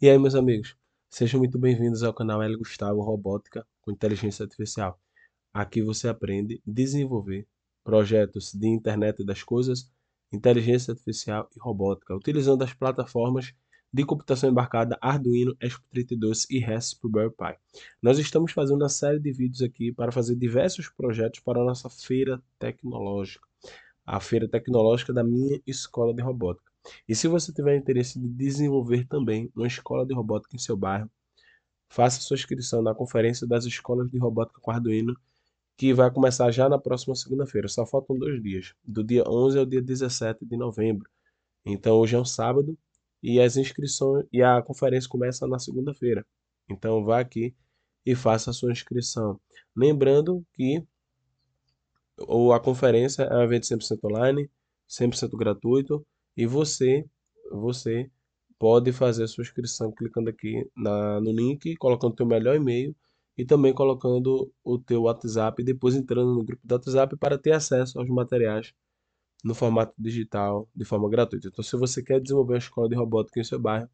E aí, meus amigos, sejam muito bem-vindos ao canal L Gustavo Robótica com Inteligência Artificial. Aqui você aprende a desenvolver projetos de internet das coisas, inteligência artificial e robótica, utilizando as plataformas de computação embarcada Arduino, ESP32 e Raspberry Pi. Nós estamos fazendo uma série de vídeos aqui para fazer diversos projetos para a nossa feira tecnológica, a feira tecnológica da minha escola de robótica. E se você tiver interesse de desenvolver também uma escola de robótica em seu bairro, faça sua inscrição na Conferência das Escolas de Robótica com Arduino, que vai começar já na próxima segunda-feira. Só faltam dois dias, do dia 11 ao dia 17 de novembro. Então hoje é um sábado e as inscrições e a conferência começa na segunda-feira. Então vá aqui e faça a sua inscrição. Lembrando que ou a conferência é um evento 100% online, 100% gratuito e você, você pode fazer a sua inscrição clicando aqui na, no link, colocando o teu melhor e-mail e também colocando o teu WhatsApp e depois entrando no grupo do WhatsApp para ter acesso aos materiais no formato digital de forma gratuita. Então, se você quer desenvolver uma escola de robótica em seu bairro,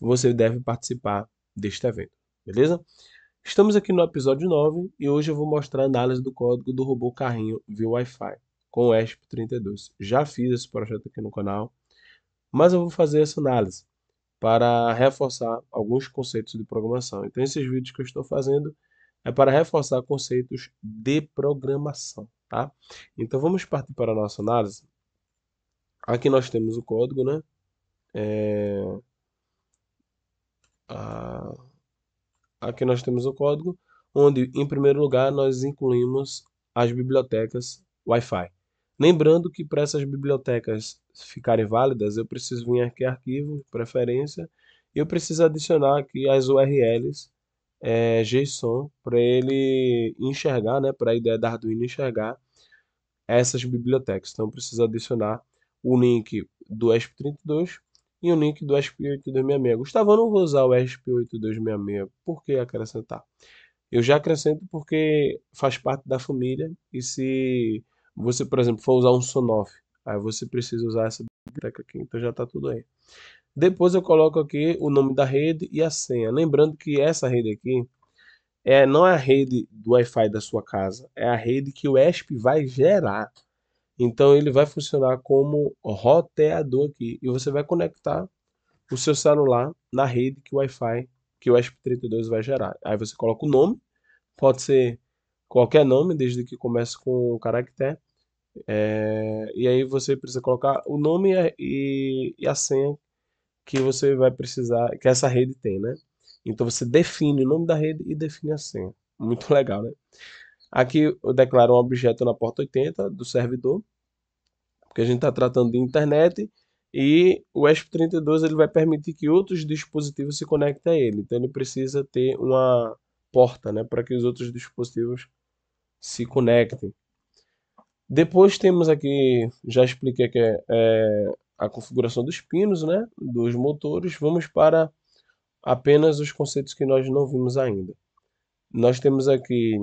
você deve participar deste evento, beleza? Estamos aqui no episódio 9 e hoje eu vou mostrar a análise do código do robô carrinho via Wi-Fi com o ESP32. Já fiz esse projeto aqui no canal, mas eu vou fazer essa análise para reforçar alguns conceitos de programação. Então, esses vídeos que eu estou fazendo é para reforçar conceitos de programação, tá? Então, vamos partir para a nossa análise. Aqui nós temos o código, né? É... Aqui nós temos o código, onde, em primeiro lugar, nós incluímos as bibliotecas Wi-Fi. Lembrando que para essas bibliotecas ficarem válidas, eu preciso vir aqui arquivo, preferência, e eu preciso adicionar aqui as URLs é, JSON para ele enxergar, né, para a ideia da Arduino enxergar essas bibliotecas. Então eu preciso adicionar o link do ESP32 e o link do ESP8266. Gustavo, eu não vou usar o ESP8266, por que acrescentar? Eu já acrescento porque faz parte da família e se você, por exemplo, for usar um Sonoff, aí você precisa usar essa biblioteca aqui, então já está tudo aí. Depois eu coloco aqui o nome da rede e a senha. Lembrando que essa rede aqui é, não é a rede do Wi-Fi da sua casa, é a rede que o ESP vai gerar. Então ele vai funcionar como roteador aqui e você vai conectar o seu celular na rede que o Wi-Fi que o ESP32 vai gerar. Aí você coloca o nome, pode ser qualquer nome, desde que comece com o caractere. É, e aí você precisa colocar o nome e, e, a senha que você vai precisar, que essa rede tem, né? Então você define o nome da rede e define a senha. Muito legal, né? Aqui eu declaro um objeto na porta 80 do servidor, porque a gente está tratando de internet e o ESP32 ele vai permitir que outros dispositivos se conectem a ele. Então ele precisa ter uma porta, né, para que os outros dispositivos se conectem. Depois temos aqui, já expliquei que é, é, a configuração dos pinos, né, dos motores. Vamos para apenas os conceitos que nós não vimos ainda. Nós temos aqui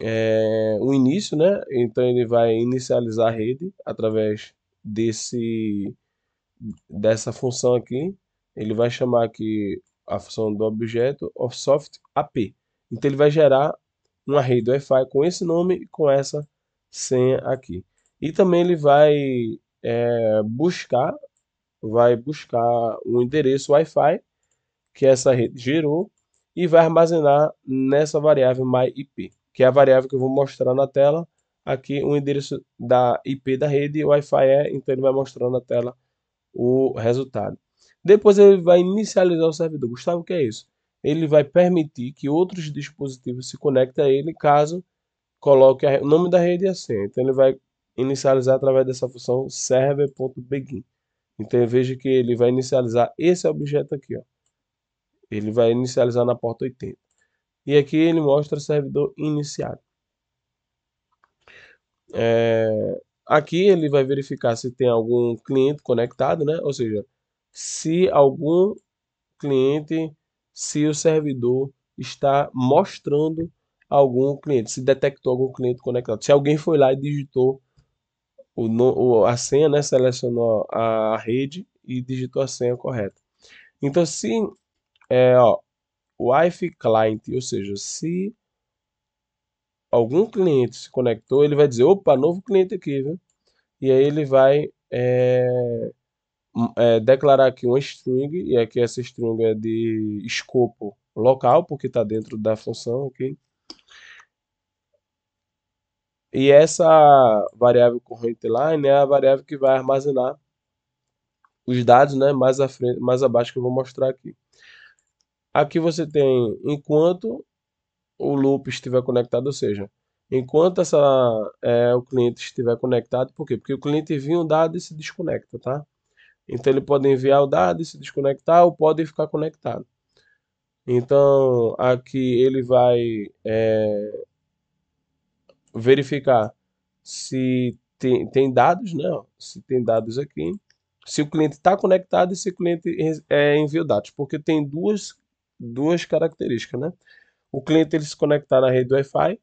é, o início, né? Então ele vai inicializar a rede através desse dessa função aqui. Ele vai chamar aqui a função do objeto of soft AP. Então ele vai gerar uma rede Wi-Fi com esse nome e com essa senha aqui. E também ele vai é, buscar, vai buscar um endereço Wi-Fi que essa rede gerou e vai armazenar nessa variável myIP, que é a variável que eu vou mostrar na tela. Aqui o um endereço da IP da rede, Wi-Fi é, então ele vai mostrar na tela o resultado. Depois ele vai inicializar o servidor. Gustavo, o que é isso? ele vai permitir que outros dispositivos se conectem a ele caso coloque o nome da rede e a senha. Então ele vai inicializar através dessa função server.begin. Então veja que ele vai inicializar esse objeto aqui, ó. Ele vai inicializar na porta 80. E aqui ele mostra o servidor iniciado. É... Aqui ele vai verificar se tem algum cliente conectado, né? Ou seja, se algum cliente se o servidor está mostrando algum cliente, se detectou algum cliente conectado. Se alguém foi lá e digitou o, a senha, né, selecionou a rede e digitou a senha correta. Então, se é, ó, Wi-Fi client, ou seja, se algum cliente se conectou, ele vai dizer, opa, novo cliente aqui, viu? E aí ele vai é, Hum, é, declarar aqui uma string, e aqui essa string é de escopo local, porque está dentro da função aqui. E essa variável corrente line né, é a variável que vai armazenar os dados né, mais, à frente, mais abaixo que eu vou mostrar aqui. Aqui você tem enquanto o loop estiver conectado, ou seja, enquanto essa, é, o cliente estiver conectado, por quê? Porque o cliente envia um dado e se desconecta, tá? Então ele pode enviar o dado e se desconectar ou pode ficar conectado. Então aqui ele vai é, verificar se tem, tem dados, né? Se tem dados aqui. Se o cliente está conectado e se o cliente é, enviou dados. Porque tem duas, duas características, né? O cliente ele se conectar na rede Wi-Fi.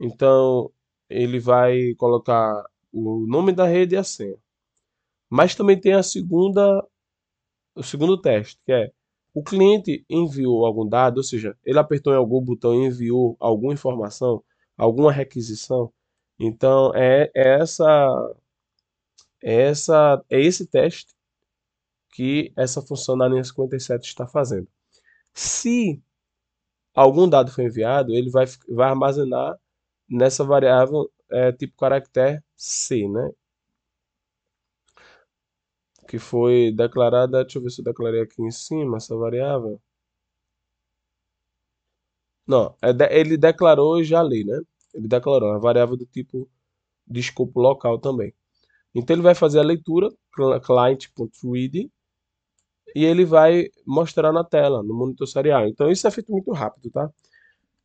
Então ele vai colocar o nome da rede e a senha. Mas também tem a segunda, o segundo teste, que é o cliente enviou algum dado, ou seja, ele apertou em algum botão e enviou alguma informação, alguma requisição. Então é, é essa, é essa é esse teste que essa função na linha 57 está fazendo. Se algum dado foi enviado, ele vai, vai armazenar nessa variável é, tipo caractere C, né? que foi declarada, deixa eu ver se eu declarei aqui em cima essa variável. Não, é ele declarou já ali, né? Ele declarou a variável do tipo de escopo local também. Então ele vai fazer a leitura, client.read, e ele vai mostrar na tela, no monitor serial. Então isso é feito muito rápido, tá?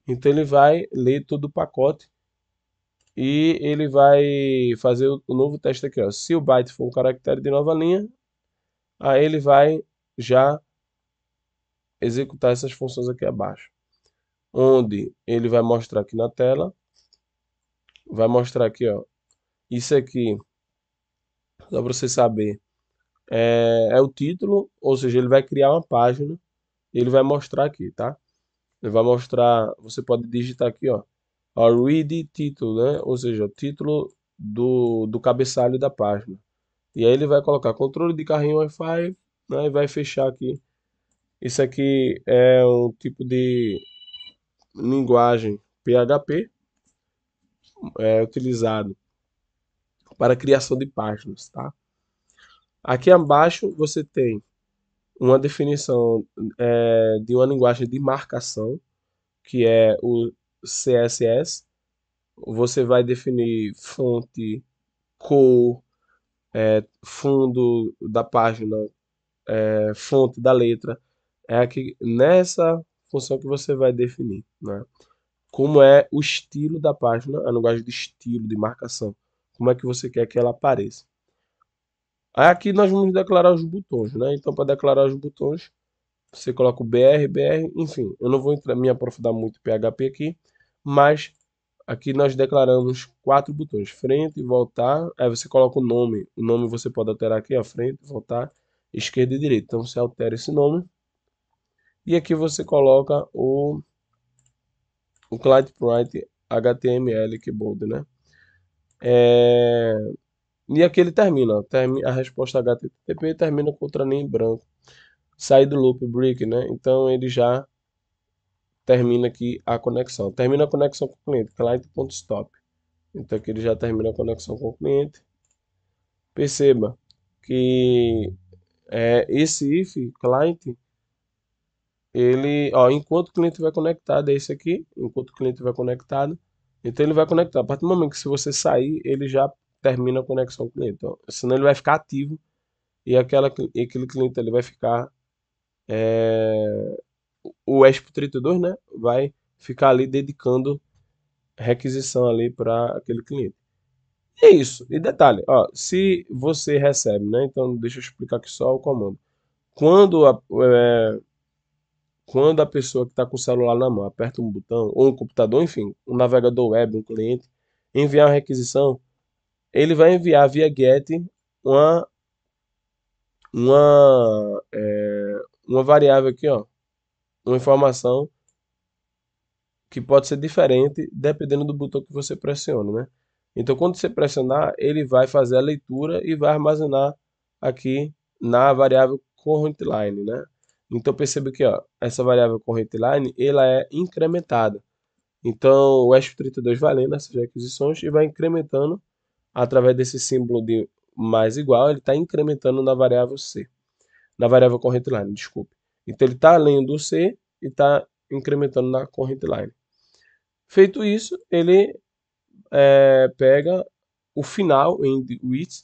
Então ele vai ler todo o pacote e ele vai fazer o novo teste aqui. Ó. Se o byte for um caractere de nova linha, aí ele vai já executar essas funções aqui abaixo. Onde ele vai mostrar aqui na tela. Vai mostrar aqui, ó. Isso aqui, só para você saber, é, é o título, ou seja, ele vai criar uma página. Ele vai mostrar aqui, tá? Ele vai mostrar, você pode digitar aqui, ó already título, né? Ou seja, o título do, do cabeçalho da página. E aí ele vai colocar controle de carrinho Wi-Fi, né? E vai fechar aqui. Isso aqui é um tipo de linguagem PHP é, utilizado para criação de páginas, tá? Aqui abaixo você tem uma definição é, de uma linguagem de marcação, que é o CSS, você vai definir fonte, cor, é, fundo da página, é, fonte da letra. É aqui nessa função que você vai definir, né? Como é o estilo da página, a linguagem de estilo, de marcação. Como é que você quer que ela apareça. Aqui nós vamos declarar os botões, né? Então, para declarar os botões, você coloca o BR, BR, enfim. Eu não vou entrar, me aprofundar muito em PHP aqui mas aqui nós declaramos quatro botões, frente, e voltar, aí você coloca o nome, o nome você pode alterar aqui, a frente, voltar, esquerda e direita, então você altera esse nome, e aqui você coloca o, o client print HTML keyboard, né? É, e aqui ele termina, a resposta HTTP termina com nem branco, sair do loop break, né? Então ele já termina aqui a conexão. Termina a conexão com o cliente, client.stop. É então aqui ele já termina a conexão com o cliente. Perceba que é, esse if client ele, ó, enquanto o cliente vai conectado, é esse aqui, enquanto o cliente vai conectado, então ele vai conectar. A partir do momento que se você sair, ele já termina a conexão com o cliente. Então, senão ele vai ficar ativo e, aquela, e aquele cliente ele vai ficar é, o ESP 32, né, vai ficar ali dedicando requisição ali para aquele cliente. E é isso. E detalhe, ó, se você recebe, né, então deixa eu explicar aqui só o comando. Quando a, é, quando a pessoa que está com o celular na mão aperta um botão, ou um computador, enfim, um navegador web, um cliente, enviar uma requisição, ele vai enviar via GET uma, uma, é, uma variável aqui, ó, uma informação que pode ser diferente dependendo do botão que você pressiona, né? Então, quando você pressionar, ele vai fazer a leitura e vai armazenar aqui na variável current line, né? Então, perceba que ó, essa variável current line ela é incrementada. Então, o ESP32 valendo essas requisições e vai incrementando através desse símbolo de mais igual, ele está incrementando na variável C. Na variável corrente line, desculpe. Então ele está lendo o C e está incrementando na current line. Feito isso, ele é, pega o final em width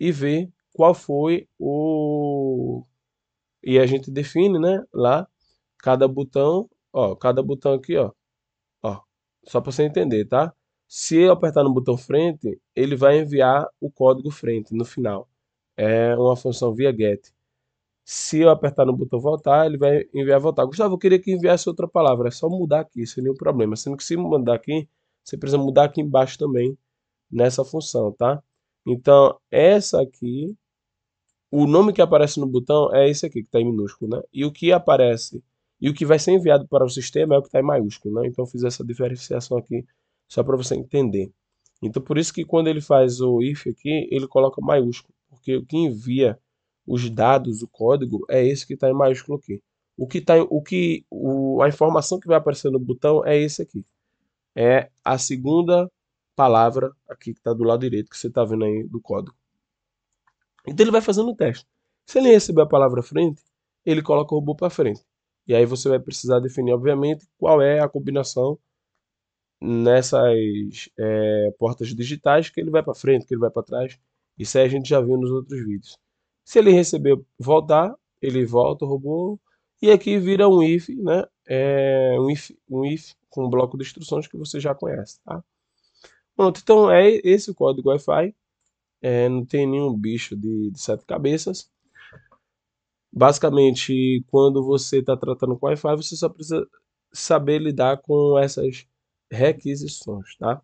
e vê qual foi o e a gente define, né, lá cada botão, ó, cada botão aqui, ó. Ó, só para você entender, tá? Se eu apertar no botão frente, ele vai enviar o código frente no final. É uma função via get. Se eu apertar no botão voltar, ele vai enviar voltar. Gustavo, eu queria que enviasse outra palavra. É só mudar aqui, sem nenhum problema. Sendo que se mudar aqui, você precisa mudar aqui embaixo também nessa função, tá? Então, essa aqui, o nome que aparece no botão é esse aqui, que está em minúsculo, né? E o que aparece e o que vai ser enviado para o sistema é o que está em maiúsculo, né? Então, fiz essa diferenciação aqui só para você entender. Então, por isso que quando ele faz o if aqui, ele coloca maiúsculo, porque o que envia os dados, o código, é esse que está em maiúsculo aqui. O que tá, o que, o, a informação que vai aparecer no botão é esse aqui. É a segunda palavra aqui que está do lado direito, que você está vendo aí do código. Então ele vai fazendo o teste. Se ele receber a palavra frente, ele coloca o robô para frente. E aí você vai precisar definir, obviamente, qual é a combinação nessas é, portas digitais que ele vai para frente, que ele vai para trás. Isso aí a gente já viu nos outros vídeos. Se ele receber voltar, ele volta o robô. E aqui vira um if, né? É um, if, um if com um bloco de instruções que você já conhece, tá? Pronto, então é esse o código Wi-Fi. É, não tem nenhum bicho de, de sete cabeças. Basicamente, quando você está tratando com Wi-Fi, você só precisa saber lidar com essas requisições, tá?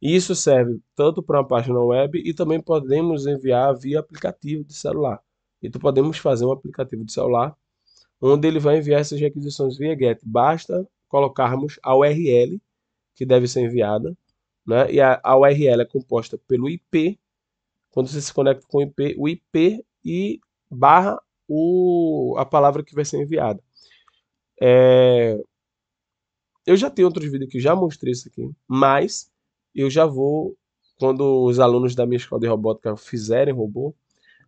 E isso serve tanto para uma página web e também podemos enviar via aplicativo de celular. Então podemos fazer um aplicativo de celular onde ele vai enviar essas requisições via GET. Basta colocarmos a URL que deve ser enviada, né? E a, a URL é composta pelo IP. Quando você se conecta com o IP, o IP e barra o, a palavra que vai ser enviada. É, eu já tenho outros vídeos que já mostrei isso aqui, mas eu já vou, quando os alunos da minha escola de robótica fizerem robô,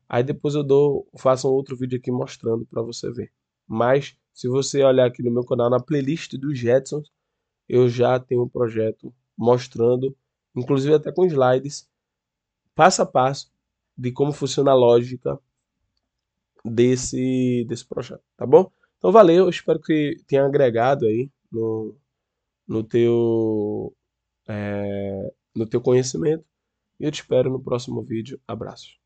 aí depois eu dou, faço um outro vídeo aqui mostrando para você ver. Mas se você olhar aqui no meu canal, na playlist dos Jetsons, eu já tenho um projeto mostrando, inclusive até com slides, passo a passo, de como funciona a lógica desse, desse projeto, tá bom? Então valeu, espero que tenha agregado aí no, no teu é, no teu conhecimento. E eu te espero no próximo vídeo. Abraços.